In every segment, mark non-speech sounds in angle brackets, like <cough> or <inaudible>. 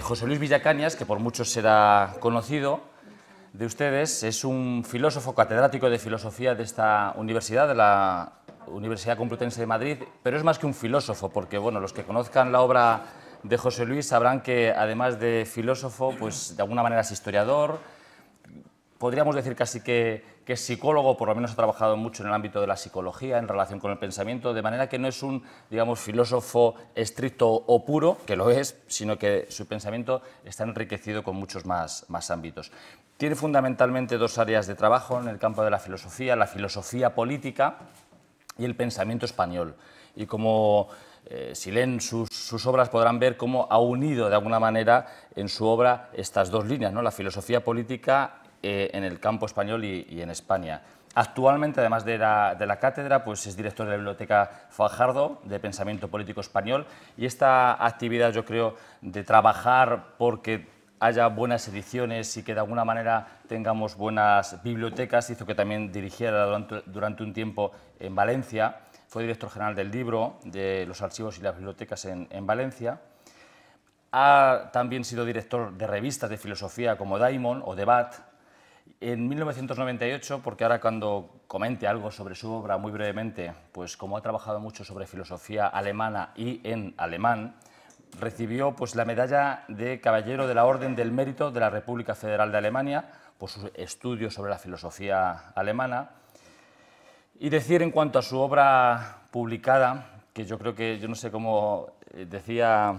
José Luis Villacañas, que por muchos será conocido de ustedes, es un filósofo catedrático de filosofía de esta universidad, de la Universidad Complutense de Madrid, pero es más que un filósofo, porque bueno, los que conozcan la obra de José Luis sabrán que además de filósofo, pues de alguna manera es historiador, podríamos decir casi que, es psicólogo, por lo menos ha trabajado mucho en el ámbito de la psicología en relación con el pensamiento, de manera que no es un, digamos, filósofo estricto o puro, que lo es, sino que su pensamiento está enriquecido con muchos más, ámbitos. Tiene fundamentalmente dos áreas de trabajo en el campo de la filosofía, la filosofía política y el pensamiento español. Y como eh, si leen sus, obras podrán ver cómo ha unido de alguna manera en su obra estas dos líneas, ¿no? la filosofía política eh, en el campo español y, en España. Actualmente, además de la, cátedra, pues es director de la Biblioteca Fajardo de Pensamiento Político Español y esta actividad, yo creo, de trabajar porque haya buenas ediciones y que de alguna manera tengamos buenas bibliotecas, hizo que también dirigiera durante, un tiempo en Valencia, fue director general del libro, de los archivos y las bibliotecas en, en Valencia. Ha también sido director de revistas de filosofía como Daimon o Debat, en 1998, porque ahora cuando comente algo sobre su obra muy brevemente, pues como ha trabajado mucho sobre filosofía alemana y en alemán, recibió pues la medalla de Caballero de la Orden del Mérito de la República Federal de Alemania por sus estudios sobre la filosofía alemana. Y decir en cuanto a su obra publicada, que yo creo que, yo no sé cómo eh, decía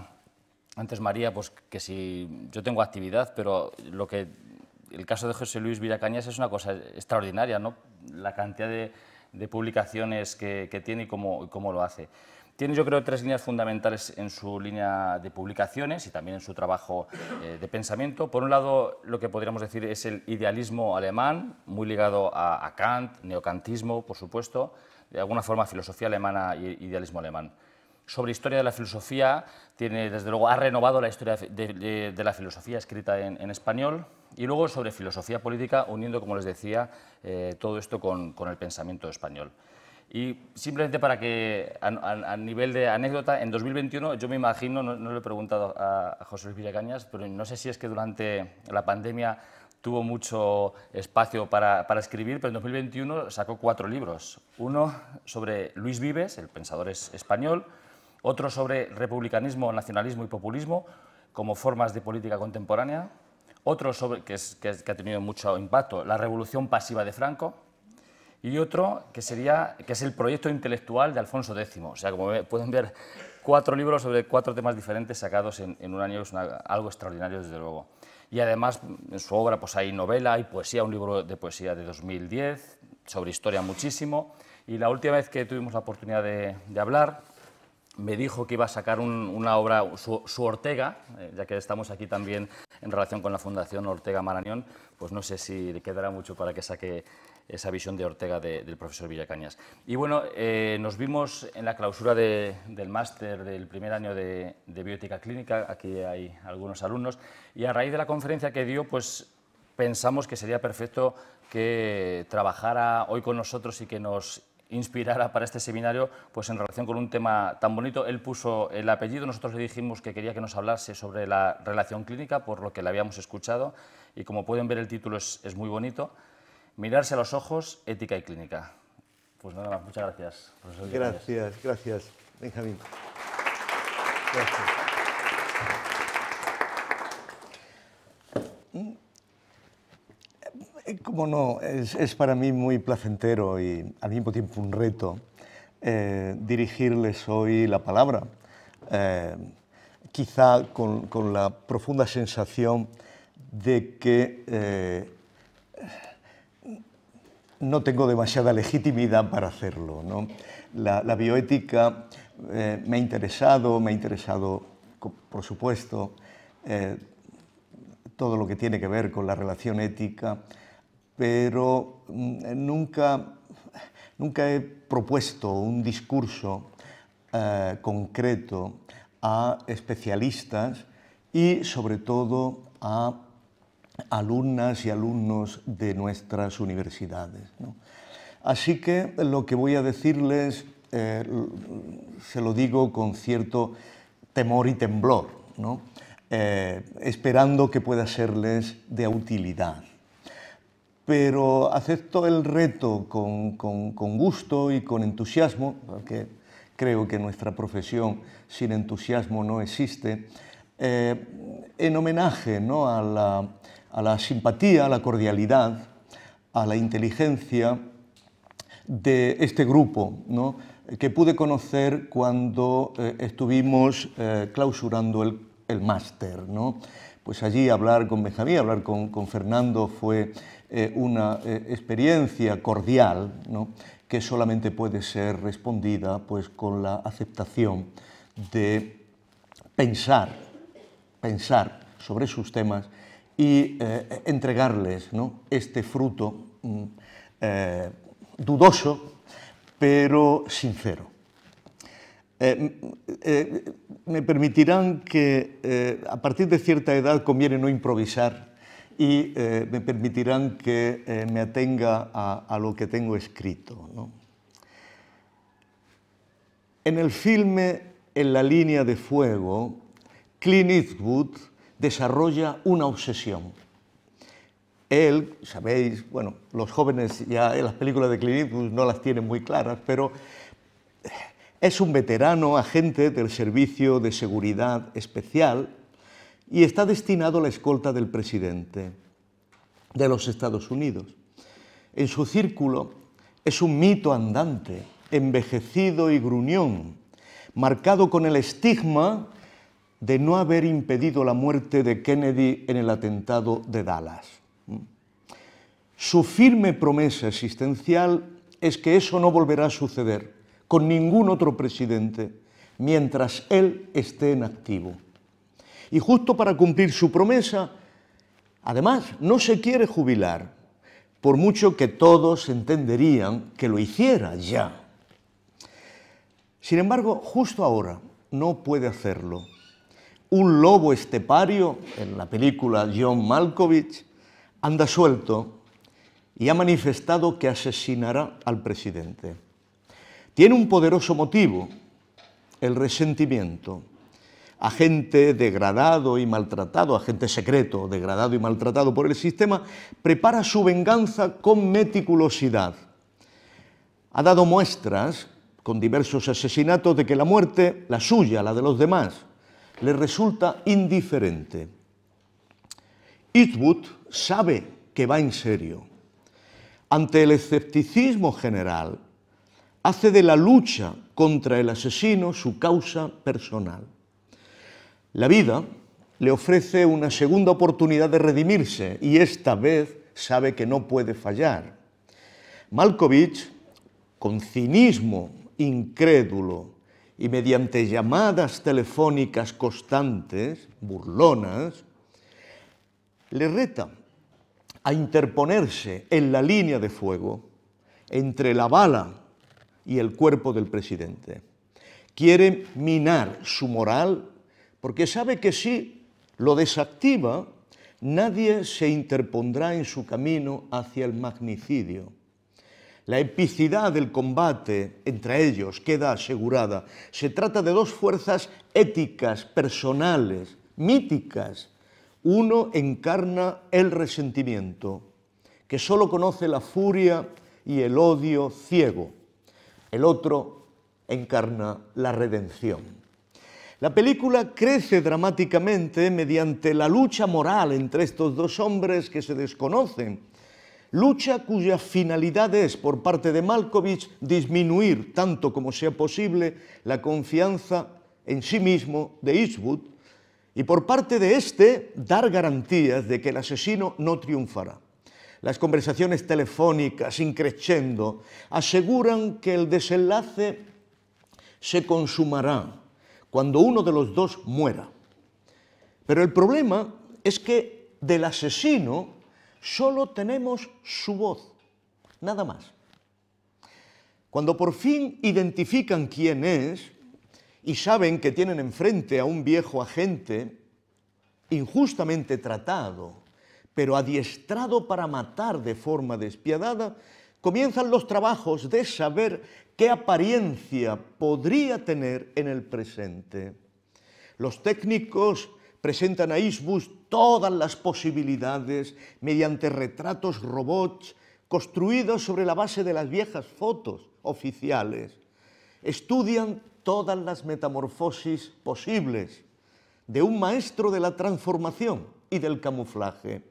antes María, pues que si yo tengo actividad, pero lo que el caso de José Luis Villacañas es una cosa extraordinaria, ¿no? la cantidad de, publicaciones que, tiene y cómo, lo hace. Tiene, yo creo, tres líneas fundamentales en su línea de publicaciones y también en su trabajo eh, de pensamiento. Por un lado, lo que podríamos decir es el idealismo alemán, muy ligado a, Kant, neocantismo, por supuesto, de alguna forma filosofía alemana y idealismo alemán. Sobre historia de la filosofía, tiene, desde luego, ha renovado la historia de, la filosofía escrita en español, y luego sobre filosofía política, uniendo, como les decía, eh, todo esto con, el pensamiento español. Y simplemente para que, a, nivel de anécdota, en 2021 yo me imagino, no, le he preguntado a, José Luis Villacañas, pero no sé si es que durante la pandemia tuvo mucho espacio para, escribir, pero en 2021 sacó cuatro libros. Uno sobre Luis Vives, el pensador español, otro sobre republicanismo, nacionalismo y populismo como formas de política contemporánea, otro sobre, que, ha tenido mucho impacto, la revolución pasiva de Franco, y otro que, sería, que es el proyecto intelectual de Alfonso X. O sea, como pueden ver, cuatro libros sobre cuatro temas diferentes sacados en, un año, es algo extraordinario desde luego. Y además en su obra pues, hay novela, hay poesía, un libro de poesía de 2010, sobre historia muchísimo. Y la última vez que tuvimos la oportunidad de, de hablar, me dijo que iba a sacar una obra, su, Ortega, eh, ya que estamos aquí también en relación con la Fundación Ortega Marañón, pues no sé si le quedará mucho para que saque esa visión de Ortega del profesor Villacañas. Y bueno, eh, nos vimos en la clausura del máster del primer año de, de biótica clínica, aquí hay algunos alumnos, y a raíz de la conferencia que dio, pues pensamos que sería perfecto que trabajara hoy con nosotros y que nos inspirara para este seminario, pues en relación con un tema tan bonito. Él puso el apellido, nosotros le dijimos que quería que nos hablase sobre la relación clínica, por lo que le habíamos escuchado, y como pueden ver el título es, muy bonito, Mirarse a los ojos, ética y clínica. Pues nada más, muchas gracias. Gracias, gracias, Benjamín. Como no, es, para mí muy placentero y al mismo tiempo un reto eh, dirigirles hoy la palabra, eh, quizá con, la profunda sensación de que eh, no tengo demasiada legitimidad para hacerlo. la, bioética me ha interesado, me ha interesado, por supuesto, todo lo que tiene que ver con la relación ética pero mm, nunca, he propuesto un discurso eh, concreto a especialistas y sobre todo a alumnas y alumnos de nuestras universidades. Así que lo que voy a decirles eh, se lo digo con cierto temor y temblor, eh, esperando que pueda serles de utilidad pero acepto el reto con, con, con, gusto y con entusiasmo, porque creo que nuestra profesión sin entusiasmo no existe, eh, en homenaje ¿no? a, la, a, la, simpatía, a la cordialidad, a la inteligencia de este grupo, ¿no? que pude conocer cuando eh, estuvimos eh, clausurando el, el máster. ¿no? Pues allí hablar con Benjamín, hablar con, con Fernando fue eh, una eh, experiencia cordial que solamente puede ser respondida pues, con la aceptación de pensar, pensar sobre sus temas y eh, entregarles este fruto mm, dudoso, pero sincero. me permitirán que a partir de cierta edad conviene no improvisar y eh, me permitirán que eh, me atenga a, a, lo que tengo escrito. ¿no? En el filme En la línea de fuego, Clint Eastwood desarrolla una obsesión. Él, sabéis, bueno, los jóvenes ya en las películas de Clint Eastwood no las tienen muy claras, pero es un veterano agente del Servicio de Seguridad Especial y está destinado a la escolta del presidente de los Estados Unidos. En su círculo es un mito andante, envejecido y gruñón, marcado con el estigma de no haber impedido la muerte de Kennedy en el atentado de Dallas. Su firme promesa existencial es que eso no volverá a suceder con ningún otro presidente mientras él esté en activo y justo para cumplir su promesa, además no se quiere jubilar, por mucho que todos entenderían que lo hiciera ya. Sin embargo, justo ahora no puede hacerlo. Un lobo estepario, en la película John Malkovich, anda suelto y ha manifestado que asesinará al presidente. Tiene un poderoso motivo, el resentimiento. Agente degradado y maltratado, agente secreto, degradado y maltratado por el sistema, prepara su venganza con meticulosidad. Ha dado muestras, con diversos asesinatos, de que la muerte, la suya, la de los demás, le resulta indiferente. Eastwood sabe que va en serio. Ante el escepticismo general, hace de la lucha contra el asesino su causa personal. La vida le ofrece una segunda oportunidad de redimirse y esta vez sabe que no puede fallar. Malkovich, con cinismo incrédulo y mediante llamadas telefónicas constantes, burlonas, le reta a interponerse en la línea de fuego entre la bala y el cuerpo del presidente. Quiere minar su moral porque sabe que si lo desactiva, nadie se interpondrá en su camino hacia el magnicidio. La epicidad del combate entre ellos queda asegurada. Se trata de dos fuerzas éticas, personales, míticas. Uno encarna el resentimiento, que solo conoce la furia y el odio ciego. El otro encarna la redención. La película crece dramáticamente mediante la lucha moral entre estos dos hombres que se desconocen, lucha cuya finalidad es, por parte de Malkovich, disminuir tanto como sea posible la confianza en sí mismo de Eastwood y por parte de este, dar garantías de que el asesino no triunfará. Las conversaciones telefónicas, increciendo, aseguran que el desenlace se consumará cuando uno de los dos muera. Pero el problema es que del asesino solo tenemos su voz, nada más. Cuando por fin identifican quién es y saben que tienen enfrente a un viejo agente, injustamente tratado, pero adiestrado para matar de forma despiadada, comienzan los trabajos de saber qué apariencia podría tener en el presente. Los técnicos presentan a Isbus todas las posibilidades mediante retratos robots construidos sobre la base de las viejas fotos oficiales. Estudian todas las metamorfosis posibles de un maestro de la transformación y del camuflaje.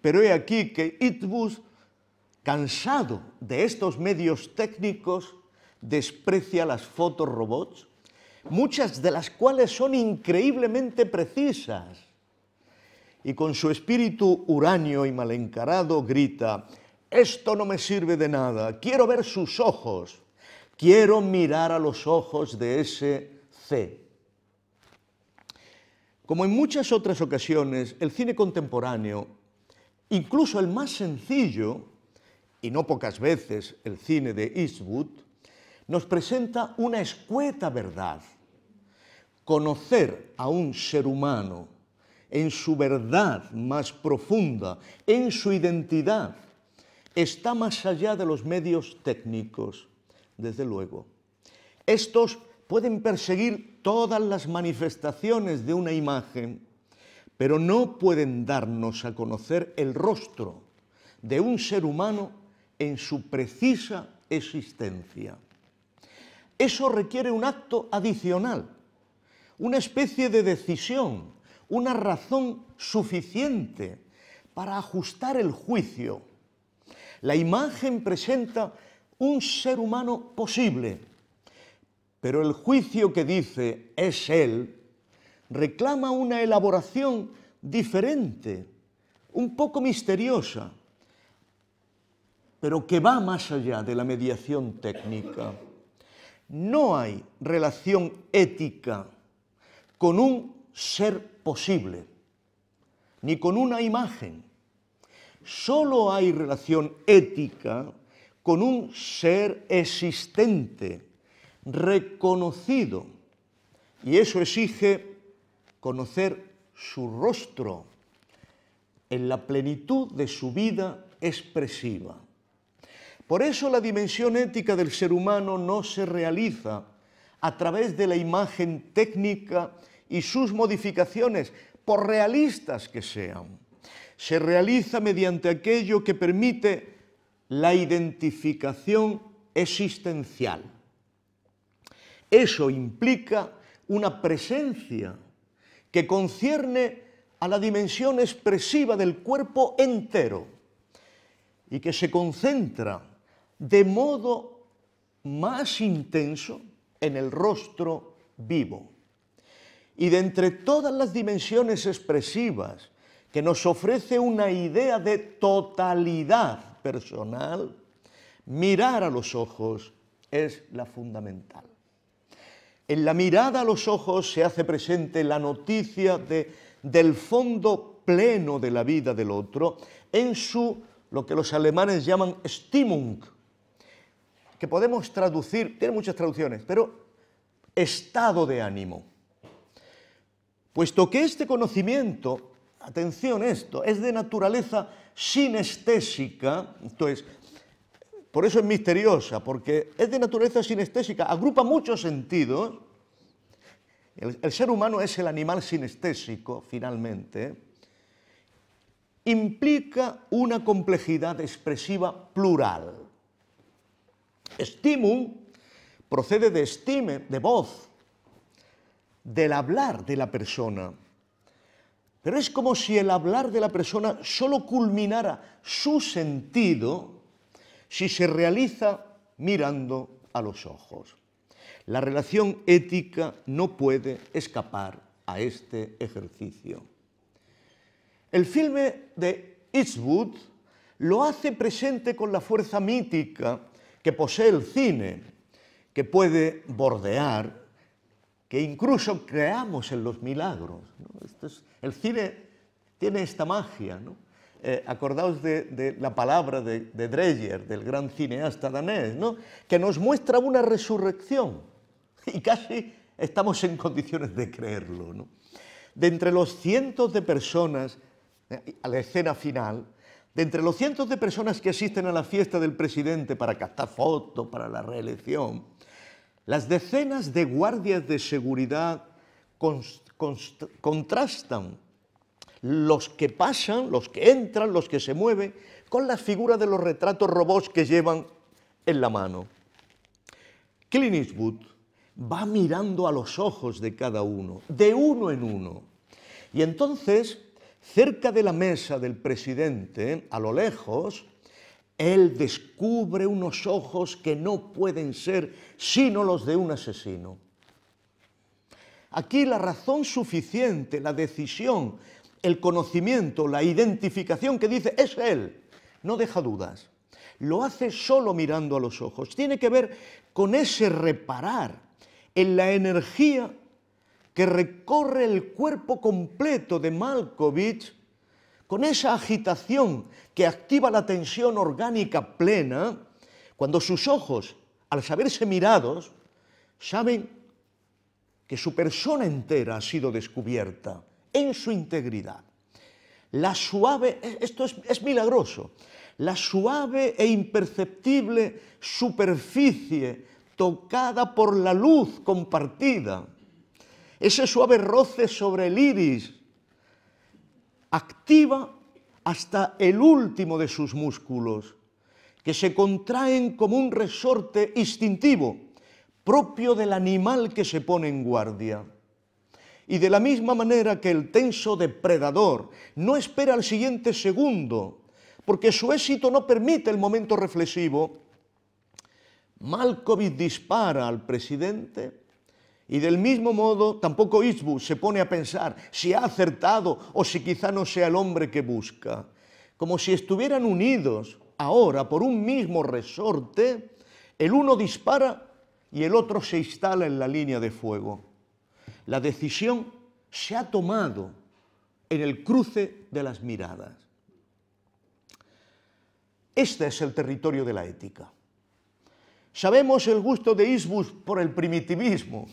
Pero he aquí que Itbus cansado de estos medios técnicos, desprecia las fotos robots, muchas de las cuales son increíblemente precisas. Y con su espíritu uranio y malencarado grita, esto no me sirve de nada, quiero ver sus ojos, quiero mirar a los ojos de ese C. Como en muchas otras ocasiones, el cine contemporáneo, incluso el más sencillo, y no pocas veces el cine de Eastwood, nos presenta una escueta verdad. Conocer a un ser humano en su verdad más profunda, en su identidad, está más allá de los medios técnicos, desde luego. Estos pueden perseguir todas las manifestaciones de una imagen, pero no pueden darnos a conocer el rostro de un ser humano en su precisa existencia. Eso requiere un acto adicional, una especie de decisión, una razón suficiente para ajustar el juicio. La imagen presenta un ser humano posible, pero el juicio que dice es él reclama una elaboración diferente, un poco misteriosa, pero que va más allá de la mediación técnica. No hay relación ética con un ser posible, ni con una imagen. Solo hay relación ética con un ser existente, reconocido. Y eso exige conocer su rostro en la plenitud de su vida expresiva. Por eso la dimensión ética del ser humano no se realiza a través de la imagen técnica y sus modificaciones, por realistas que sean. Se realiza mediante aquello que permite la identificación existencial. Eso implica una presencia que concierne a la dimensión expresiva del cuerpo entero y que se concentra de modo más intenso en el rostro vivo. Y de entre todas las dimensiones expresivas que nos ofrece una idea de totalidad personal, mirar a los ojos es la fundamental. En la mirada a los ojos se hace presente la noticia de, del fondo pleno de la vida del otro en su, lo que los alemanes llaman Stimmung, que podemos traducir, tiene muchas traducciones, pero estado de ánimo. Puesto que este conocimiento, atención esto, es de naturaleza sinestésica, entonces, por eso es misteriosa, porque es de naturaleza sinestésica, agrupa muchos sentidos. El, el ser humano es el animal sinestésico, finalmente. Implica una complejidad expresiva plural Estimum procede de estime, de voz, del hablar de la persona. Pero es como si el hablar de la persona solo culminara su sentido si se realiza mirando a los ojos. La relación ética no puede escapar a este ejercicio. El filme de Eastwood lo hace presente con la fuerza mítica que posee el cine, que puede bordear, que incluso creamos en los milagros. el cine tiene esta magia. ¿no? Eh, acordaos de, la palabra de, Dreyer, del gran cineasta danés, que nos muestra una resurrección y casi estamos en condiciones de creerlo. De entre los cientos de personas, eh, a la escena final, entre los cientos de personas que asisten a la fiesta del presidente para captar fotos para la reelección, las decenas de guardias de seguridad contrastan los que pasan, los que entran, los que se mueven, con la figura de los retratos robots que llevan en la mano. Clint va mirando a los ojos de cada uno, de uno en uno. Y entonces Cerca de la mesa del presidente, a lo lejos, él descubre unos ojos que no pueden ser sino los de un asesino. Aquí la razón suficiente, la decisión, el conocimiento, la identificación que dice es él, no deja dudas. Lo hace solo mirando a los ojos. Tiene que ver con ese reparar en la energía que recorre el cuerpo completo de Malkovich, con esa agitación que activa la tensión orgánica plena, cuando sus ojos, al saberse mirados, saben que su persona entera ha sido descubierta en su integridad. La suave, e, esto es, es milagroso, la suave e imperceptible superficie tocada por la luz compartida ese suave roce sobre el iris, activa hasta el último de sus músculos, que se contraen como un resorte instintivo, propio del animal que se pone en guardia. Y de la misma manera que el tenso depredador no espera al siguiente segundo, porque su éxito no permite el momento reflexivo, Malkovich dispara al presidente y del mismo modo, tampoco Isbu se pone a pensar si ha acertado o si quizá no sea el hombre que busca. Como si estuvieran unidos ahora por un mismo resorte, el uno dispara y el otro se instala en la línea de fuego. La decisión se ha tomado en el cruce de las miradas. Este es el territorio de la ética. Sabemos el gusto de Isbus por el primitivismo,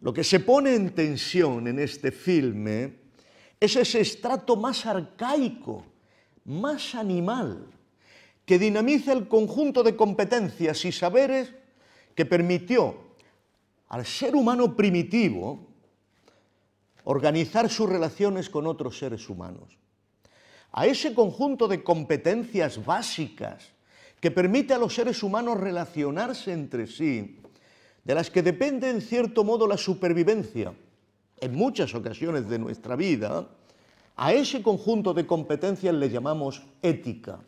lo que se pone en tensión en este filme es ese estrato más arcaico, más animal, que dinamiza el conjunto de competencias y saberes que permitió al ser humano primitivo organizar sus relaciones con otros seres humanos. A ese conjunto de competencias básicas que permite a los seres humanos relacionarse entre sí, de las que depende en cierto modo la supervivencia en muchas ocasiones de nuestra vida, a ese conjunto de competencias le llamamos ética.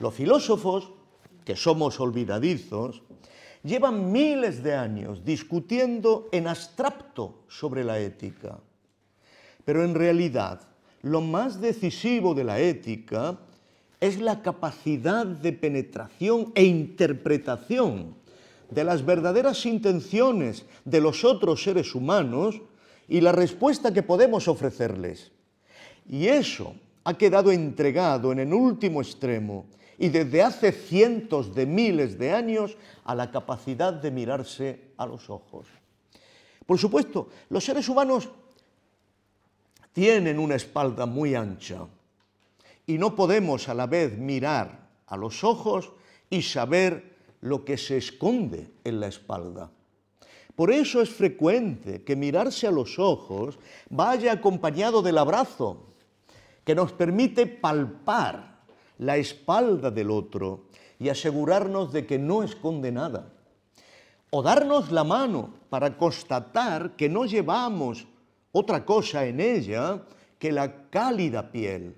Los filósofos, que somos olvidadizos, llevan miles de años discutiendo en abstracto sobre la ética. Pero en realidad, lo más decisivo de la ética es la capacidad de penetración e interpretación de las verdaderas intenciones de los otros seres humanos y la respuesta que podemos ofrecerles. Y eso ha quedado entregado en el último extremo y desde hace cientos de miles de años a la capacidad de mirarse a los ojos. Por supuesto, los seres humanos tienen una espalda muy ancha y no podemos a la vez mirar a los ojos y saber lo que se esconde en la espalda. Por eso es frecuente que mirarse a los ojos vaya acompañado del abrazo, que nos permite palpar la espalda del otro y asegurarnos de que no esconde nada. O darnos la mano para constatar que no llevamos otra cosa en ella que la cálida piel.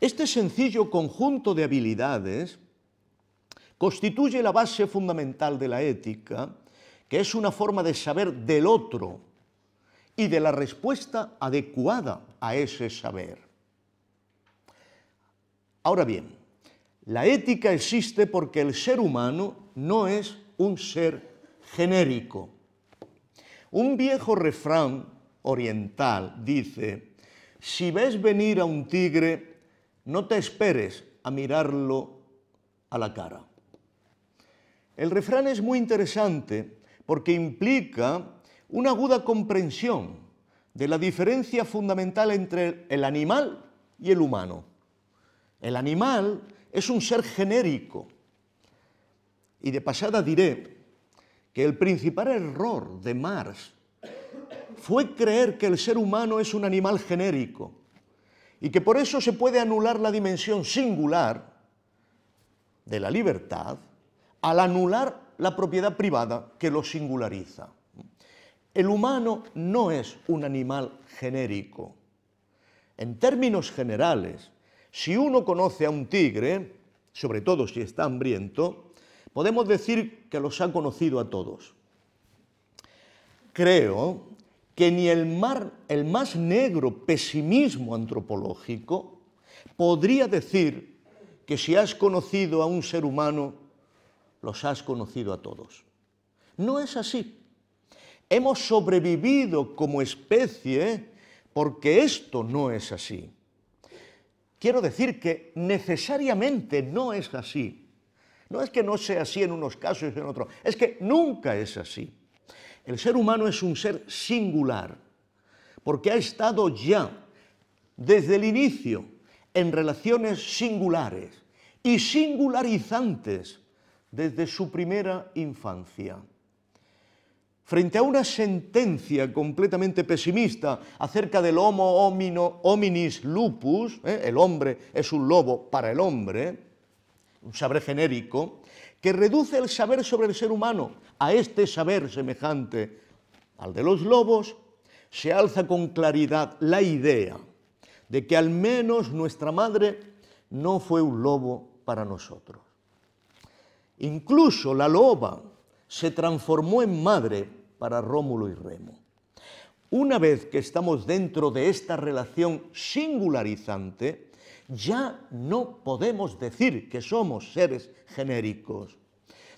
Este sencillo conjunto de habilidades constituye la base fundamental de la ética, que es una forma de saber del otro y de la respuesta adecuada a ese saber. Ahora bien, la ética existe porque el ser humano no es un ser genérico. Un viejo refrán oriental dice, si ves venir a un tigre, no te esperes a mirarlo a la cara. El refrán es muy interesante porque implica una aguda comprensión de la diferencia fundamental entre el animal y el humano. El animal es un ser genérico. Y de pasada diré que el principal error de Marx fue creer que el ser humano es un animal genérico y que por eso se puede anular la dimensión singular de la libertad al anular la propiedad privada que lo singulariza. El humano no es un animal genérico. En términos generales, si uno conoce a un tigre, sobre todo si está hambriento, podemos decir que los ha conocido a todos. Creo que ni el, el más negro pesimismo antropológico podría decir que si has conocido a un ser humano los has conocido a todos. No es así. Hemos sobrevivido como especie porque esto no es así. Quiero decir que necesariamente no es así. No es que no sea así en unos casos y en otros, es que nunca es así. El ser humano es un ser singular, porque ha estado ya desde el inicio en relaciones singulares y singularizantes desde su primera infancia. Frente a una sentencia completamente pesimista acerca del homo hominis lupus, ¿eh? el hombre es un lobo para el hombre, un saber genérico, que reduce el saber sobre el ser humano a este saber semejante al de los lobos, se alza con claridad la idea de que al menos nuestra madre no fue un lobo para nosotros. Incluso la loba se transformó en madre para Rómulo y Remo. Una vez que estamos dentro de esta relación singularizante, ya no podemos decir que somos seres genéricos.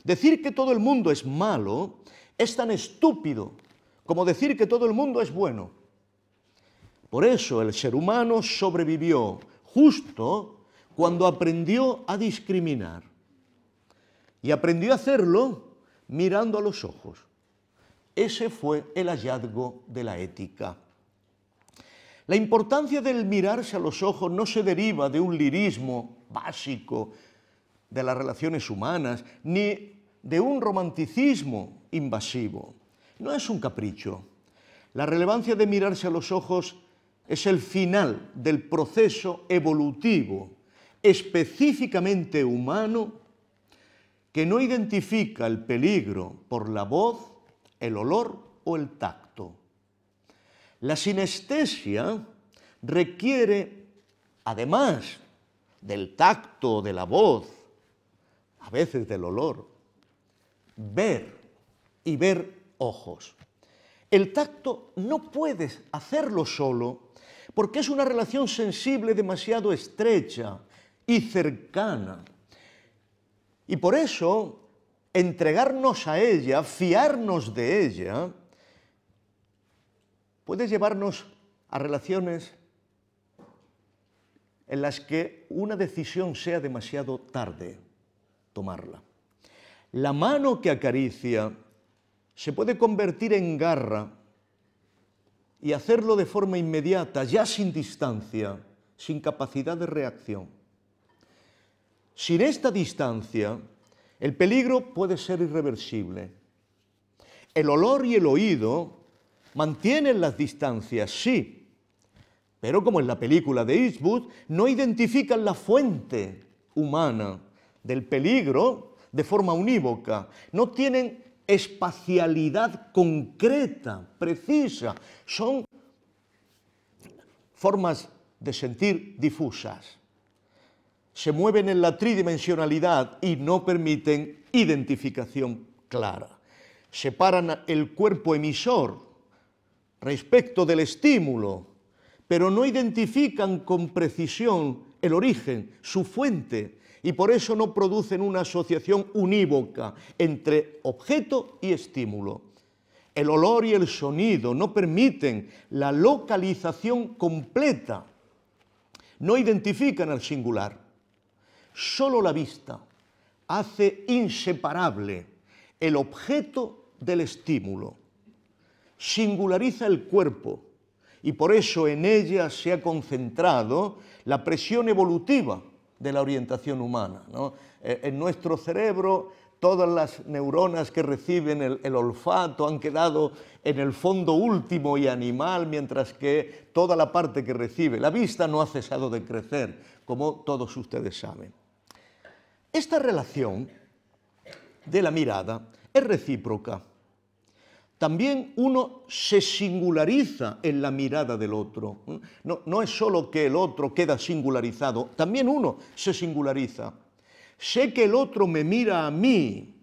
Decir que todo el mundo es malo es tan estúpido como decir que todo el mundo es bueno. Por eso el ser humano sobrevivió justo cuando aprendió a discriminar. Y aprendió a hacerlo mirando a los ojos. Ese fue el hallazgo de la ética. La importancia del mirarse a los ojos no se deriva de un lirismo básico de las relaciones humanas, ni de un romanticismo invasivo. No es un capricho. La relevancia de mirarse a los ojos es el final del proceso evolutivo específicamente humano que no identifica el peligro por la voz, el olor o el tacto. La sinestesia requiere, además del tacto, de la voz, a veces del olor, ver y ver ojos. El tacto no puedes hacerlo solo porque es una relación sensible demasiado estrecha y cercana y por eso, entregarnos a ella, fiarnos de ella, puede llevarnos a relaciones en las que una decisión sea demasiado tarde tomarla. La mano que acaricia se puede convertir en garra y hacerlo de forma inmediata, ya sin distancia, sin capacidad de reacción. Sin esta distancia, el peligro puede ser irreversible. El olor y el oído mantienen las distancias, sí, pero como en la película de Eastwood, no identifican la fuente humana del peligro de forma unívoca, no tienen espacialidad concreta, precisa, son formas de sentir difusas se mueven en la tridimensionalidad y no permiten identificación clara. Separan el cuerpo emisor respecto del estímulo, pero no identifican con precisión el origen, su fuente, y por eso no producen una asociación unívoca entre objeto y estímulo. El olor y el sonido no permiten la localización completa, no identifican al singular. Solo la vista hace inseparable el objeto del estímulo, singulariza el cuerpo y por eso en ella se ha concentrado la presión evolutiva de la orientación humana. Eh, en nuestro cerebro todas las neuronas que reciben el, olfato han quedado en el fondo último y animal, mientras que toda la parte que recibe la vista no ha cesado de crecer, como todos ustedes saben. Esta relación de la mirada es recíproca. También uno se singulariza en la mirada del otro. No, es solo que el otro queda singularizado, también uno se singulariza. Sé que el otro me mira a mí,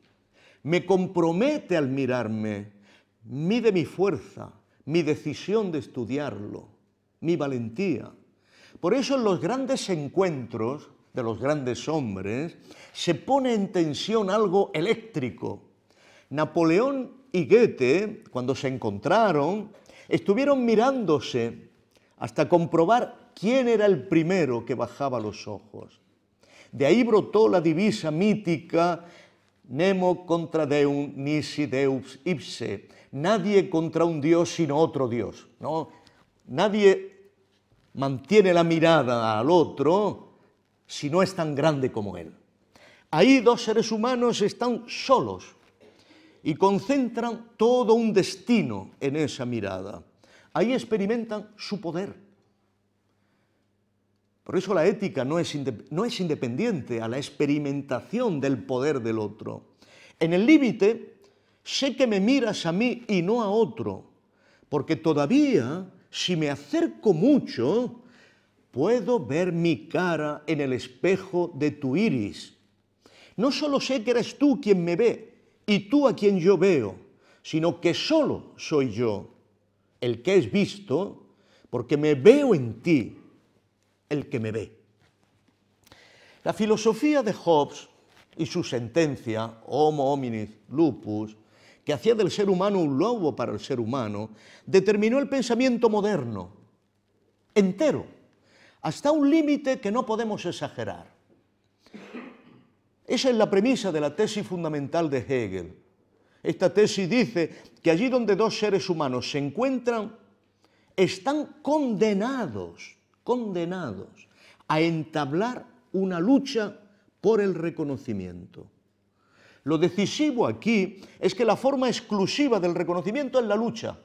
me compromete al mirarme, mide mi fuerza, mi decisión de estudiarlo, mi valentía. Por eso en los grandes encuentros de los grandes hombres, se pone en tensión algo eléctrico. Napoleón y Goethe, cuando se encontraron, estuvieron mirándose hasta comprobar quién era el primero que bajaba los ojos. De ahí brotó la divisa mítica Nemo contra Deum nisi Deus ipse. Nadie contra un Dios sino otro Dios. ¿no? Nadie mantiene la mirada al otro si no es tan grande como Él. Ahí dos seres humanos están solos y concentran todo un destino en esa mirada. Ahí experimentan su poder. Por eso la ética no es, no es independiente a la experimentación del poder del otro. En el límite, sé que me miras a mí y no a otro, porque todavía, si me acerco mucho, puedo ver mi cara en el espejo de tu iris. No solo sé que eres tú quien me ve y tú a quien yo veo, sino que solo soy yo, el que es visto, porque me veo en ti, el que me ve. La filosofía de Hobbes y su sentencia, Homo hominis lupus, que hacía del ser humano un lobo para el ser humano, determinó el pensamiento moderno, entero hasta un límite que no podemos exagerar. Esa es la premisa de la tesis fundamental de Hegel. Esta tesis dice que allí donde dos seres humanos se encuentran, están condenados, condenados a entablar una lucha por el reconocimiento. Lo decisivo aquí es que la forma exclusiva del reconocimiento es la lucha.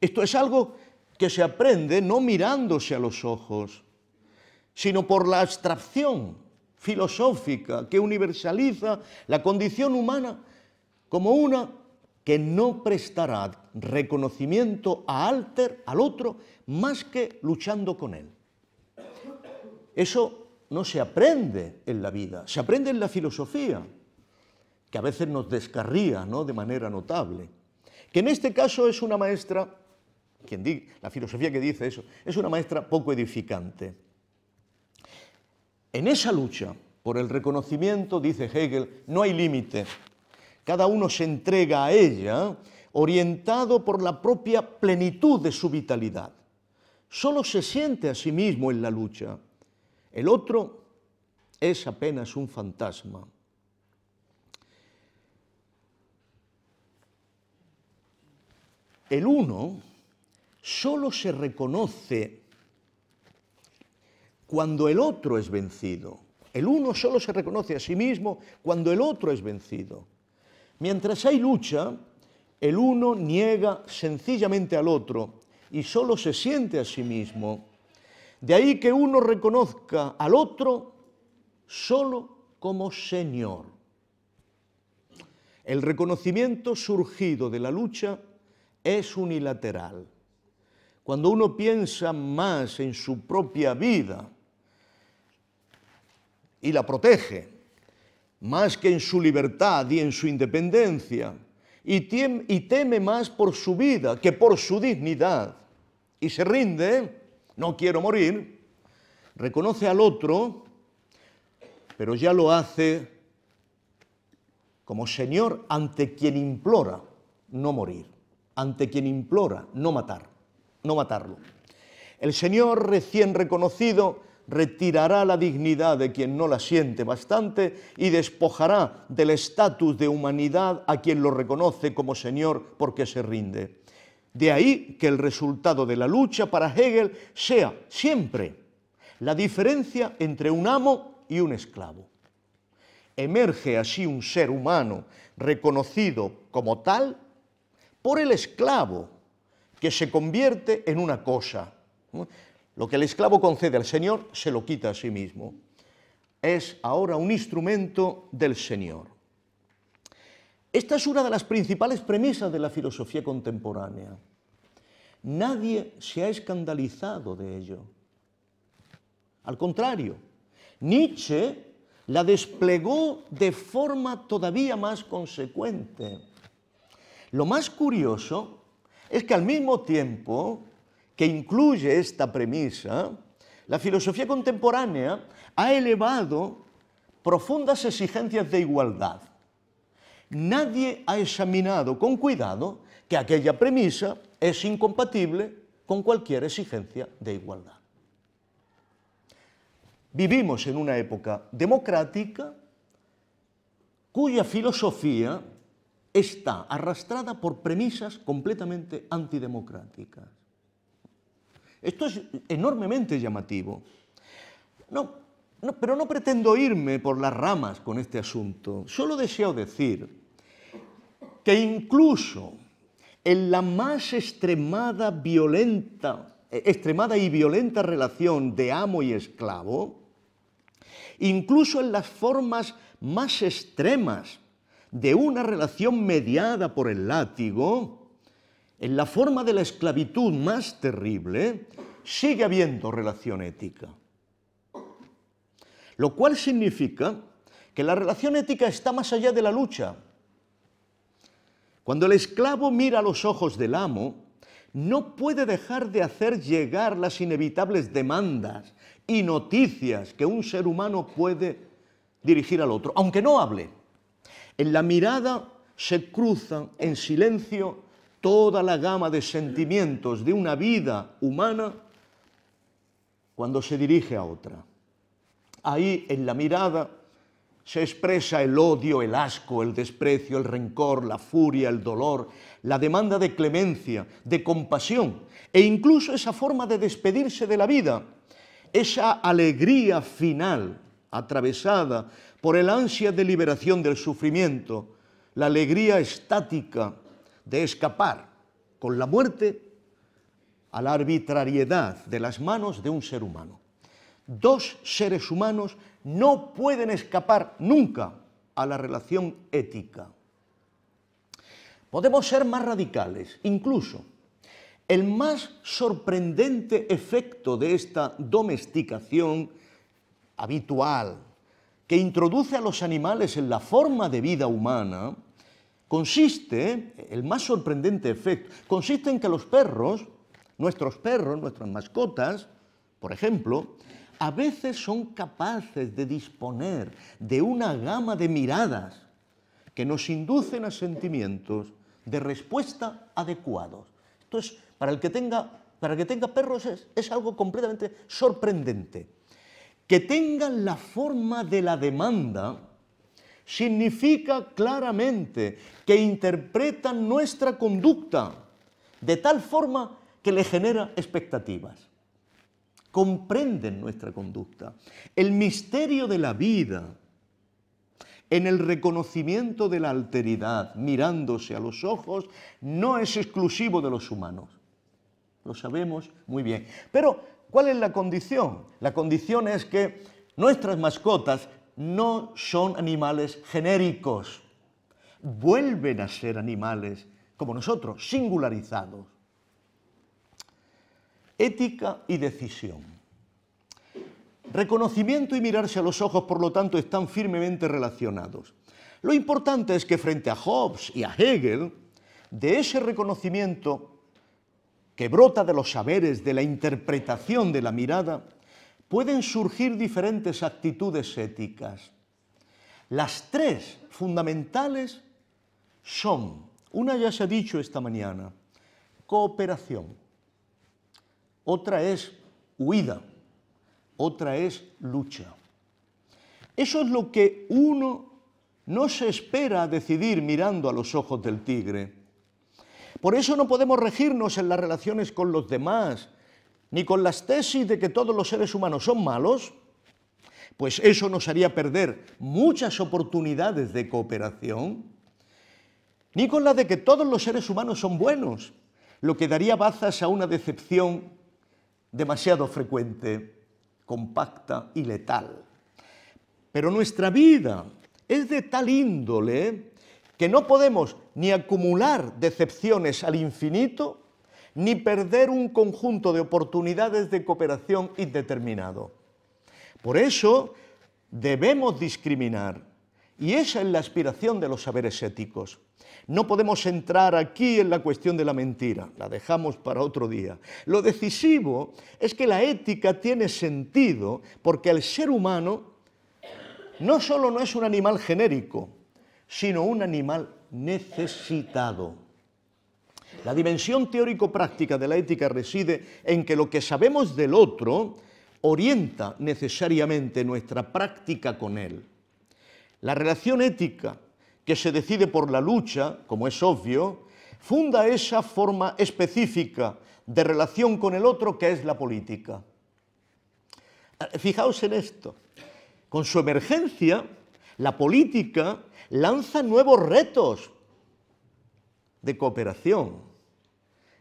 Esto es algo que se aprende no mirándose a los ojos, sino por la abstracción filosófica que universaliza la condición humana como una que no prestará reconocimiento a alter, al otro, más que luchando con él. Eso no se aprende en la vida, se aprende en la filosofía, que a veces nos descarría ¿no? de manera notable, que en este caso es una maestra la filosofía que dice eso, es una maestra poco edificante. En esa lucha por el reconocimiento, dice Hegel, no hay límite. Cada uno se entrega a ella orientado por la propia plenitud de su vitalidad. Solo se siente a sí mismo en la lucha. El otro es apenas un fantasma. El uno solo se reconoce cuando el otro es vencido. El uno solo se reconoce a sí mismo cuando el otro es vencido. Mientras hay lucha, el uno niega sencillamente al otro y solo se siente a sí mismo. De ahí que uno reconozca al otro solo como Señor. El reconocimiento surgido de la lucha es unilateral. Cuando uno piensa más en su propia vida y la protege, más que en su libertad y en su independencia, y, teme más por su vida que por su dignidad, y se rinde, no quiero morir, reconoce al otro, pero ya lo hace como Señor ante quien implora no morir, ante quien implora no matar no matarlo. El Señor recién reconocido retirará la dignidad de quien no la siente bastante y despojará del estatus de humanidad a quien lo reconoce como Señor porque se rinde. De ahí que el resultado de la lucha para Hegel sea siempre la diferencia entre un amo y un esclavo. Emerge así un ser humano reconocido como tal por el esclavo que se convierte en una cosa. Lo que el esclavo concede al Señor se lo quita a sí mismo. Es ahora un instrumento del Señor. Esta es una de las principales premisas de la filosofía contemporánea. Nadie se ha escandalizado de ello. Al contrario, Nietzsche la desplegó de forma todavía más consecuente. Lo más curioso es que al mismo tiempo que incluye esta premisa, la filosofía contemporánea ha elevado profundas exigencias de igualdad. Nadie ha examinado con cuidado que aquella premisa es incompatible con cualquier exigencia de igualdad. Vivimos en una época democrática cuya filosofía está arrastrada por premisas completamente antidemocráticas. Esto es enormemente llamativo. pero no pretendo irme por las ramas con este asunto. Solo deseo decir que incluso en la más extremada, violenta, eh, extremada y violenta relación de amo y esclavo, incluso en las formas más extremas de una relación mediada por el látigo, en la forma de la esclavitud más terrible, sigue habiendo relación ética. Lo cual significa que la relación ética está más allá de la lucha. Cuando el esclavo mira los ojos del amo, no puede dejar de hacer llegar las inevitables demandas y noticias que un ser humano puede dirigir al otro, aunque no hable. En la mirada se cruzan en silencio toda la gama de sentimientos de una vida humana cuando se dirige a otra. Ahí en la mirada se expresa el odio, el asco, el desprecio, el rencor, la furia, el dolor, la demanda de clemencia, de compasión e incluso esa forma de despedirse de la vida, esa alegría final atravesada por el ansia de liberación del sufrimiento, la alegría estática de escapar con la muerte a la arbitrariedad de las manos de un ser humano. Dos seres humanos no pueden escapar nunca a la relación ética. Podemos ser más radicales, incluso. El más sorprendente efecto de esta domesticación habitual que introduce a los animales en la forma de vida humana, consiste, el más sorprendente efecto, consiste en que los perros, nuestros perros, nuestras mascotas, por ejemplo, a veces son capaces de disponer de una gama de miradas que nos inducen a sentimientos de respuesta adecuados. Entonces, para el que tenga, para que tenga perros es algo completamente sorprendente que tengan la forma de la demanda significa claramente que interpretan nuestra conducta de tal forma que le genera expectativas. Comprenden nuestra conducta. El misterio de la vida en el reconocimiento de la alteridad, mirándose a los ojos, no es exclusivo de los humanos. Lo sabemos muy bien. Pero ¿Cuál es la condición? La condición es que nuestras mascotas no son animales genéricos. Vuelven a ser animales como nosotros, singularizados. Ética y decisión. Reconocimiento y mirarse a los ojos, por lo tanto, están firmemente relacionados. Lo importante es que frente a Hobbes y a Hegel, de ese reconocimiento que brota de los saberes, de la interpretación de la mirada, pueden surgir diferentes actitudes éticas. Las tres fundamentales son, una ya se ha dicho esta mañana, cooperación, otra es huida, otra es lucha. Eso es lo que uno no se espera a decidir mirando a los ojos del tigre. Por eso no podemos regirnos en las relaciones con los demás, ni con las tesis de que todos los seres humanos son malos, pues eso nos haría perder muchas oportunidades de cooperación, ni con la de que todos los seres humanos son buenos, lo que daría bazas a una decepción demasiado frecuente, compacta y letal. Pero nuestra vida es de tal índole que no podemos ni acumular decepciones al infinito, ni perder un conjunto de oportunidades de cooperación indeterminado. Por eso debemos discriminar, y esa es la aspiración de los saberes éticos. No podemos entrar aquí en la cuestión de la mentira, la dejamos para otro día. Lo decisivo es que la ética tiene sentido porque el ser humano no solo no es un animal genérico, sino un animal necesitado. La dimensión teórico-práctica de la ética reside en que lo que sabemos del otro orienta necesariamente nuestra práctica con él. La relación ética que se decide por la lucha, como es obvio, funda esa forma específica de relación con el otro que es la política. Fijaos en esto. Con su emergencia, la política lanza nuevos retos de cooperación.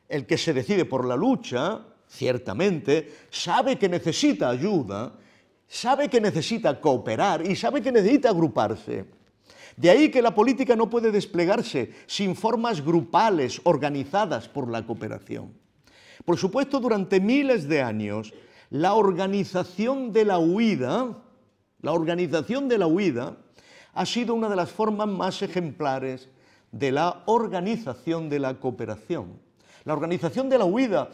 El que se decide por la lucha, ciertamente, sabe que necesita ayuda, sabe que necesita cooperar y sabe que necesita agruparse. De ahí que la política no puede desplegarse sin formas grupales organizadas por la cooperación. Por supuesto, durante miles de años, la organización de la huida, la organización de la huida, ha sido una de las formas más ejemplares de la organización de la cooperación. La organización de la huida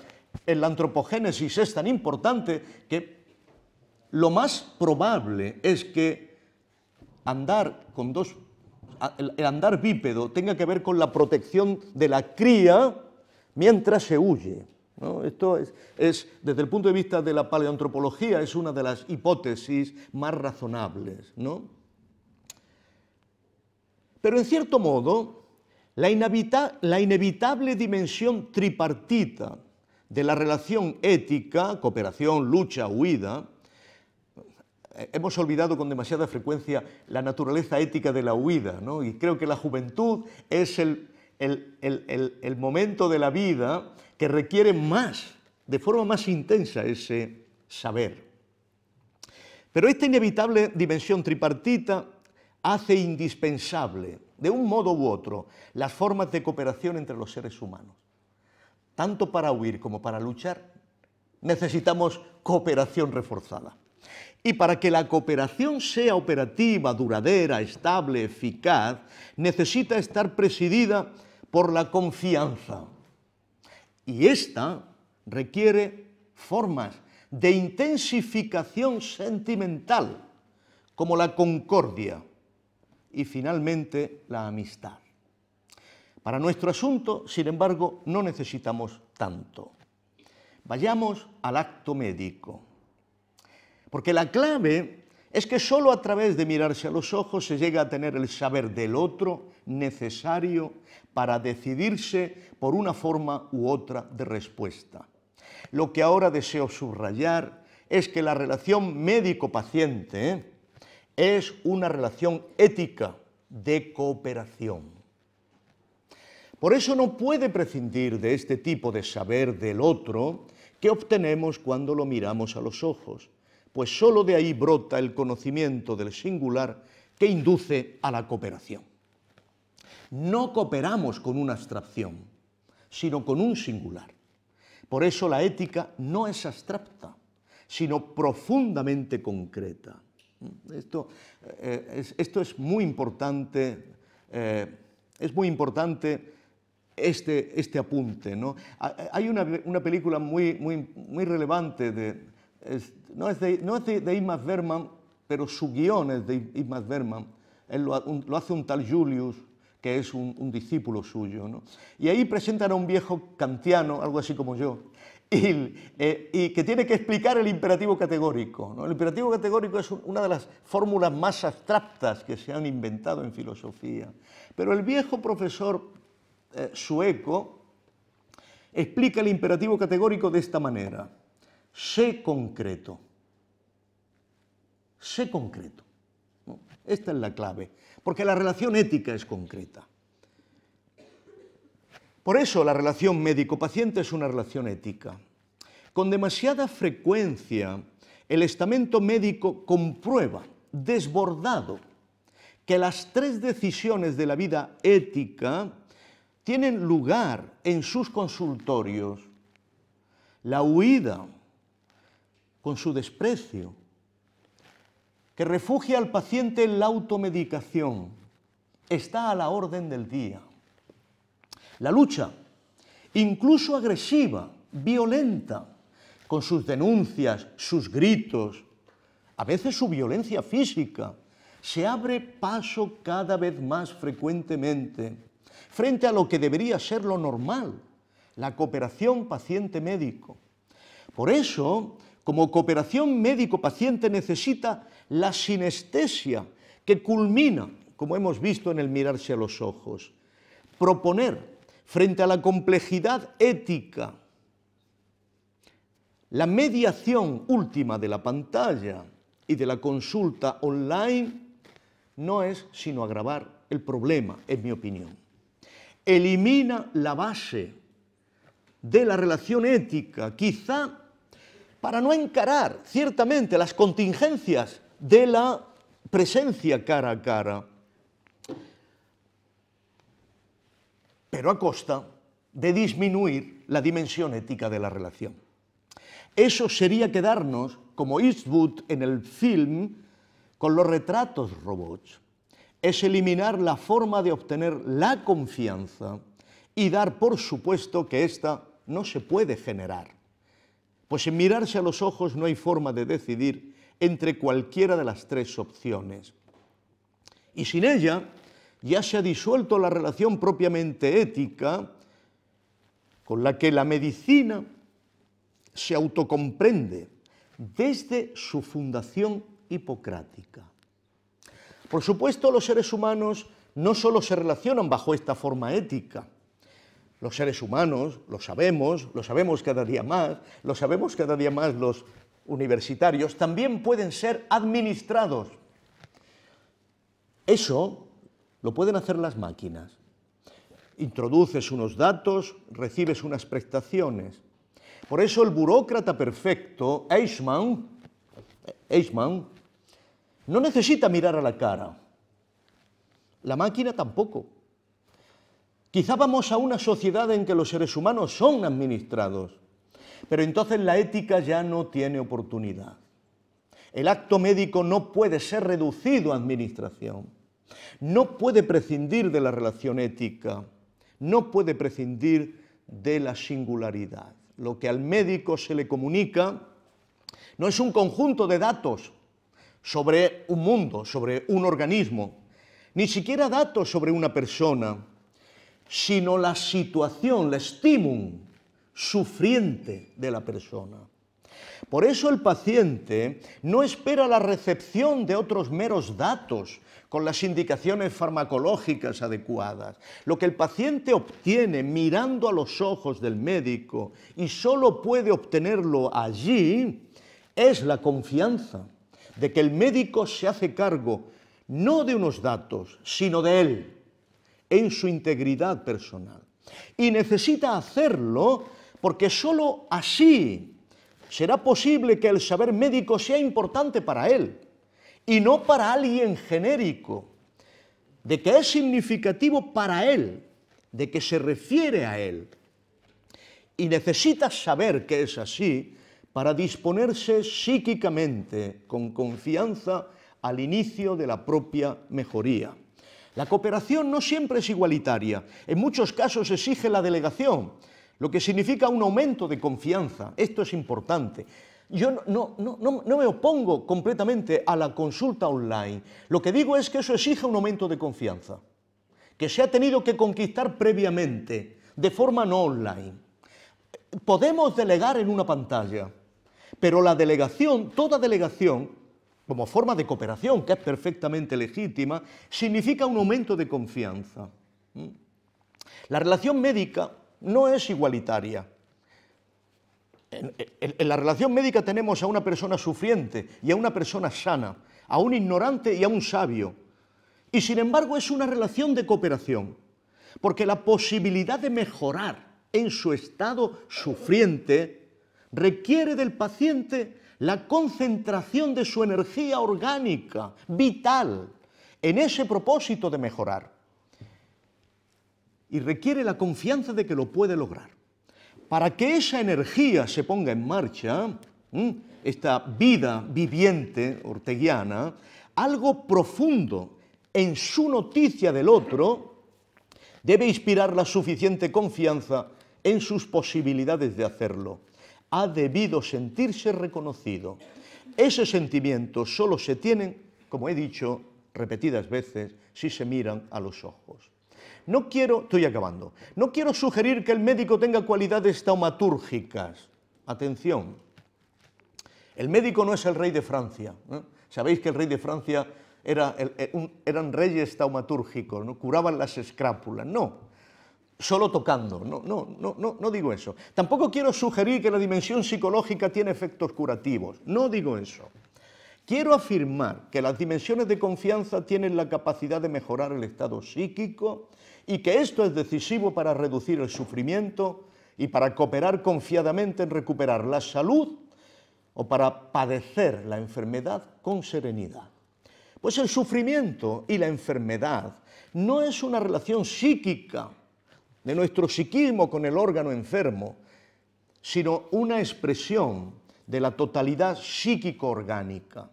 en la antropogénesis es tan importante que lo más probable es que andar con dos el andar bípedo tenga que ver con la protección de la cría mientras se huye. Esto es, es, desde el punto de vista de la paleoantropología, es una de las hipótesis más razonables. ¿no? Pero en cierto modo, la, inevitable dimensión tripartita de la relación ética, cooperación, lucha, huida, eh, Hemos olvidado con demasiada frecuencia la naturaleza ética de la huida, y creo que la juventud es el, momento de la vida que requiere más, de forma más intensa, ese saber. Pero esta inevitable dimensión tripartita hace indispensable, de un modo u otro, las formas de cooperación entre los seres humanos. Tanto para huir como para luchar necesitamos cooperación reforzada. Y para que la cooperación sea operativa, duradera, estable, eficaz, necesita estar presidida por la confianza. Y esta requiere formas de intensificación sentimental, como la concordia, y finalmente la amistad. Para nuestro asunto, sin embargo, no necesitamos tanto. Vayamos al acto médico. Porque la clave es que solo a través de mirarse a los ojos se llega a tener el saber del otro necesario para decidirse por una forma u otra de respuesta. Lo que ahora deseo subrayar es que la relación médico-paciente, ¿eh? es una relación ética de cooperación. Por eso no puede prescindir de este tipo de saber del otro que obtenemos cuando lo miramos a los ojos, pues sólo de ahí brota el conocimiento del singular que induce a la cooperación. No cooperamos con una abstracción, sino con un singular. Por eso la ética no es abstracta, sino profundamente concreta. Esto, eh, es, esto es muy importante, eh, es muy importante este, este apunte. ¿no? Hay una, una, película muy, muy, muy relevante, de, no, es de, no es de, Berman, pero su guión es de Imaz Berman. Él lo, lo, hace un tal Julius, que es un, discípulo suyo. ¿no? Y ahí presentan a un viejo kantiano, algo así como yo, <laughs> Eh, y, que tiene que explicar el imperativo categórico. El imperativo categórico es una de las fórmulas más abstractas que se han inventado en filosofía. Pero el viejo profesor eh, sueco explica el imperativo categórico de esta manera. Sé concreto. Sé concreto. Esta es la clave. Porque la relación ética es concreta. Por eso la relación médico-paciente es una relación ética. Con demasiada frecuencia, el estamento médico comprueba, desbordado, que las tres decisiones de la vida ética tienen lugar en sus consultorios. La huida, con su desprecio, que refugia al paciente en la automedicación, está a la orden del día. La lucha, incluso agresiva, violenta, con sus denuncias, sus gritos, a veces su violencia física, se abre paso cada vez más frecuentemente frente a lo que debería ser lo normal, la cooperación paciente-médico. Por eso, como cooperación médico-paciente necesita la sinestesia que culmina, como hemos visto en el mirarse a los ojos, proponer frente a la complejidad ética, la mediación última de la pantalla y de la consulta online no es sino agravar el problema, en mi opinión. Elimina la base de la relación ética, quizá para no encarar ciertamente las contingencias de la presencia cara a cara. pero a costa de disminuir la dimensión ética de la relación. Eso sería quedarnos, como Eastwood en el film, con los retratos robots. Es eliminar la forma de obtener la confianza y dar por supuesto que ésta no se puede generar. Pues en mirarse a los ojos no hay forma de decidir entre cualquiera de las tres opciones. Y sin ella, ya se ha disuelto la relación propiamente ética con la que la medicina se autocomprende desde su fundación hipocrática. Por supuesto, los seres humanos no solo se relacionan bajo esta forma ética. Los seres humanos, lo sabemos, lo sabemos cada día más, lo sabemos cada día más los universitarios, también pueden ser administrados. Eso lo pueden hacer las máquinas. Introduces unos datos, recibes unas prestaciones. Por eso el burócrata perfecto, Eichmann, no necesita mirar a la cara. La máquina tampoco. Quizá vamos a una sociedad en que los seres humanos son administrados, pero entonces la ética ya no tiene oportunidad. El acto médico no puede ser reducido a administración. No puede prescindir de la relación ética, no puede prescindir de la singularidad. Lo que al médico se le comunica no es un conjunto de datos sobre un mundo, sobre un organismo, ni siquiera datos sobre una persona, sino la situación, la estímulo sufriente de la persona. Por eso el paciente no espera la recepción de otros meros datos con las indicaciones farmacológicas adecuadas. Lo que el paciente obtiene mirando a los ojos del médico y solo puede obtenerlo allí es la confianza de que el médico se hace cargo no de unos datos, sino de él, en su integridad personal. Y necesita hacerlo porque sólo así será posible que el saber médico sea importante para él y no para alguien genérico, de que es significativo para él, de que se refiere a él. Y necesita saber que es así para disponerse psíquicamente, con confianza, al inicio de la propia mejoría. La cooperación no siempre es igualitaria, en muchos casos exige la delegación, lo que significa un aumento de confianza. Esto es importante. Yo no, me opongo completamente a la consulta online. Lo que digo es que eso exige un aumento de confianza, que se ha tenido que conquistar previamente, de forma no online. Podemos delegar en una pantalla, pero la delegación, toda delegación, como forma de cooperación, que es perfectamente legítima, significa un aumento de confianza. ¿Mm? La relación médica no es igualitaria. En, la relación médica tenemos a una persona sufriente y a una persona sana, a un ignorante y a un sabio. Y sin embargo es una relación de cooperación, porque la posibilidad de mejorar en su estado sufriente requiere del paciente la concentración de su energía orgánica, vital, en ese propósito de mejorar y requiere la confianza de que lo puede lograr. Para que esa energía se ponga en marcha, esta vida viviente orteguiana, algo profundo en su noticia del otro debe inspirar la suficiente confianza en sus posibilidades de hacerlo. Ha debido sentirse reconocido. Ese sentimiento solo se tiene, como he dicho repetidas veces, si se miran a los ojos. No quiero, estoy acabando, no quiero sugerir que el médico tenga cualidades taumatúrgicas. Atención, el médico no es el rey de Francia. ¿eh? Sabéis que el rey de Francia era eh, eran reyes taumatúrgicos, ¿no? curaban las escrápulas. No, solo tocando. No, no, no, no, no digo eso. Tampoco quiero sugerir que la dimensión psicológica tiene efectos curativos. No digo eso. Quiero afirmar que las dimensiones de confianza tienen la capacidad de mejorar el estado psíquico y que esto es decisivo para reducir el sufrimiento y para cooperar confiadamente en recuperar la salud o para padecer la enfermedad con serenidad. Pues el sufrimiento y la enfermedad no es una relación psíquica de nuestro psiquismo con el órgano enfermo, sino una expresión de la totalidad psíquico-orgánica.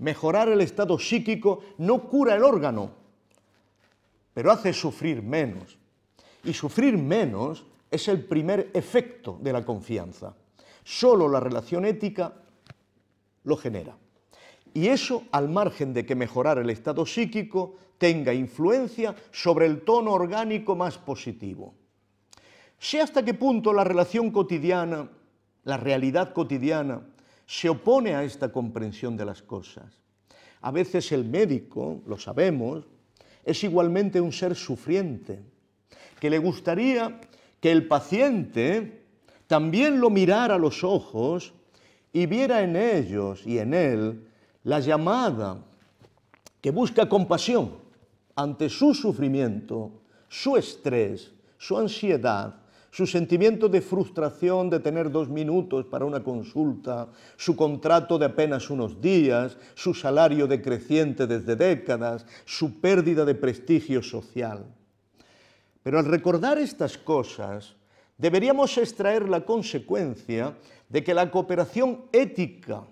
Mejorar el estado psíquico no cura el órgano, pero hace sufrir menos. Y sufrir menos es el primer efecto de la confianza. Solo la relación ética lo genera. Y eso al margen de que mejorar el estado psíquico tenga influencia sobre el tono orgánico más positivo. Sé hasta qué punto la relación cotidiana, la realidad cotidiana, se opone a esta comprensión de las cosas. A veces el médico, lo sabemos, es igualmente un ser sufriente, que le gustaría que el paciente también lo mirara a los ojos y viera en ellos y en él la llamada que busca compasión ante su sufrimiento, su estrés, su ansiedad su sentimiento de frustración de tener dos minutos para una consulta, su contrato de apenas unos días, su salario decreciente desde décadas, su pérdida de prestigio social. Pero al recordar estas cosas, deberíamos extraer la consecuencia de que la cooperación ética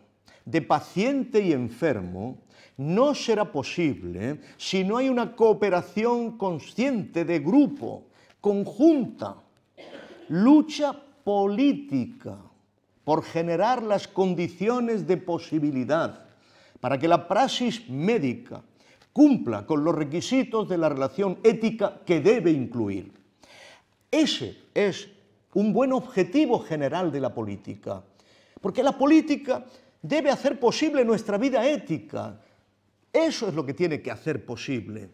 de paciente y enfermo no será posible si no hay una cooperación consciente de grupo, conjunta, lucha política por generar las condiciones de posibilidad para que la praxis médica cumpla con los requisitos de la relación ética que debe incluir. Ese es un buen objetivo general de la política, porque la política debe hacer posible nuestra vida ética. Eso es lo que tiene que hacer posible.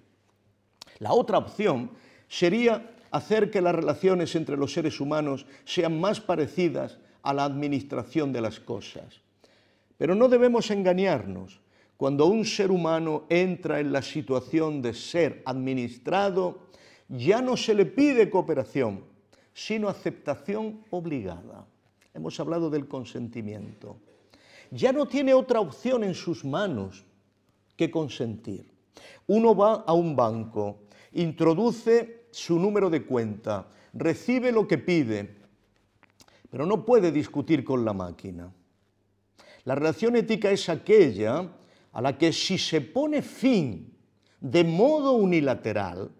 La otra opción sería hacer que las relaciones entre los seres humanos sean más parecidas a la administración de las cosas. Pero no debemos engañarnos. Cuando un ser humano entra en la situación de ser administrado, ya no se le pide cooperación, sino aceptación obligada. Hemos hablado del consentimiento. Ya no tiene otra opción en sus manos que consentir. Uno va a un banco, introduce su número de cuenta, recibe lo que pide, pero no puede discutir con la máquina. La relación ética es aquella a la que si se pone fin de modo unilateral,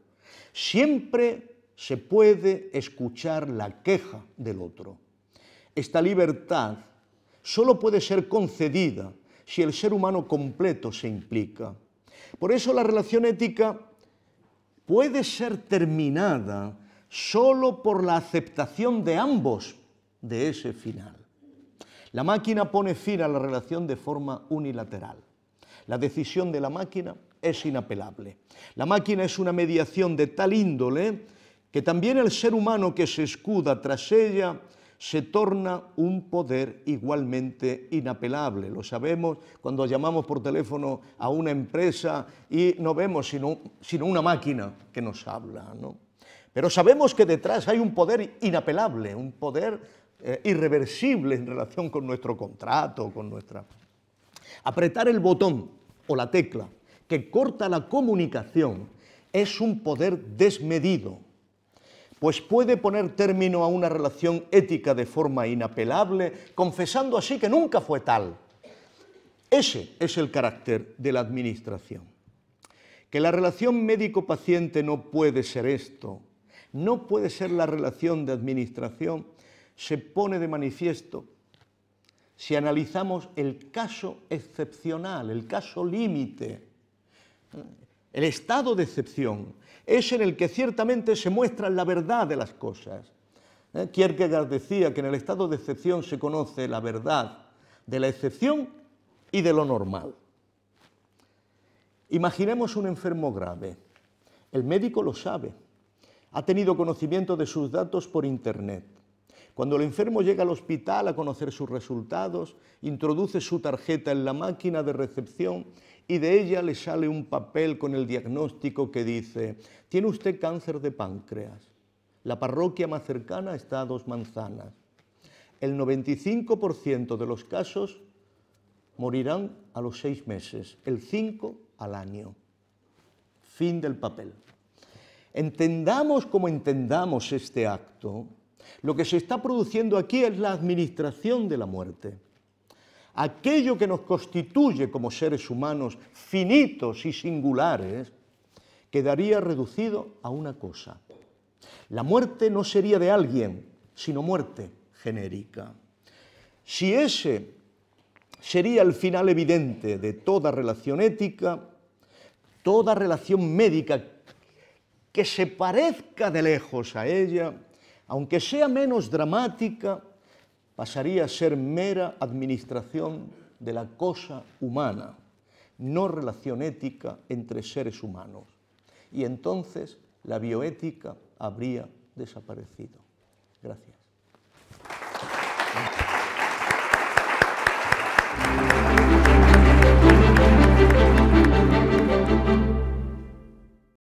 siempre se puede escuchar la queja del otro. Esta libertad solo puede ser concedida si el ser humano completo se implica. Por eso la relación ética puede ser terminada solo por la aceptación de ambos de ese final. La máquina pone fin a la relación de forma unilateral. La decisión de la máquina es inapelable. La máquina es una mediación de tal índole que también el ser humano que se escuda tras ella se torna un poder igualmente inapelable. Lo sabemos cuando llamamos por teléfono a una empresa y no vemos sino, una máquina que nos habla. ¿no? Pero sabemos que detrás hay un poder inapelable, un poder eh, irreversible en relación con nuestro contrato, con nuestra... Apretar el botón o la tecla que corta la comunicación es un poder desmedido, pues puede poner término a una relación ética de forma inapelable, confesando así que nunca fue tal. Ese es el carácter de la administración. Que la relación médico-paciente no puede ser esto, no puede ser la relación de administración, se pone de manifiesto si analizamos el caso excepcional, el caso límite, el estado de excepción, es en el que ciertamente se muestra la verdad de las cosas. ¿Eh? Kierkegaard decía que en el estado de excepción se conoce la verdad de la excepción y de lo normal. Imaginemos un enfermo grave. El médico lo sabe. Ha tenido conocimiento de sus datos por Internet. Cuando el enfermo llega al hospital a conocer sus resultados, introduce su tarjeta en la máquina de recepción y de ella le sale un papel con el diagnóstico que dice, tiene usted cáncer de páncreas. La parroquia más cercana está a dos manzanas. El 95% de los casos morirán a los seis meses, el 5 al año. Fin del papel. Entendamos como entendamos este acto, lo que se está produciendo aquí es la administración de la muerte aquello que nos constituye como seres humanos finitos y singulares, quedaría reducido a una cosa. La muerte no sería de alguien, sino muerte genérica. Si ese sería el final evidente de toda relación ética, toda relación médica que se parezca de lejos a ella, aunque sea menos dramática, pasaría a ser mera administración de la cosa humana, no relación ética entre seres humanos. Y entonces la bioética habría desaparecido. Gracias.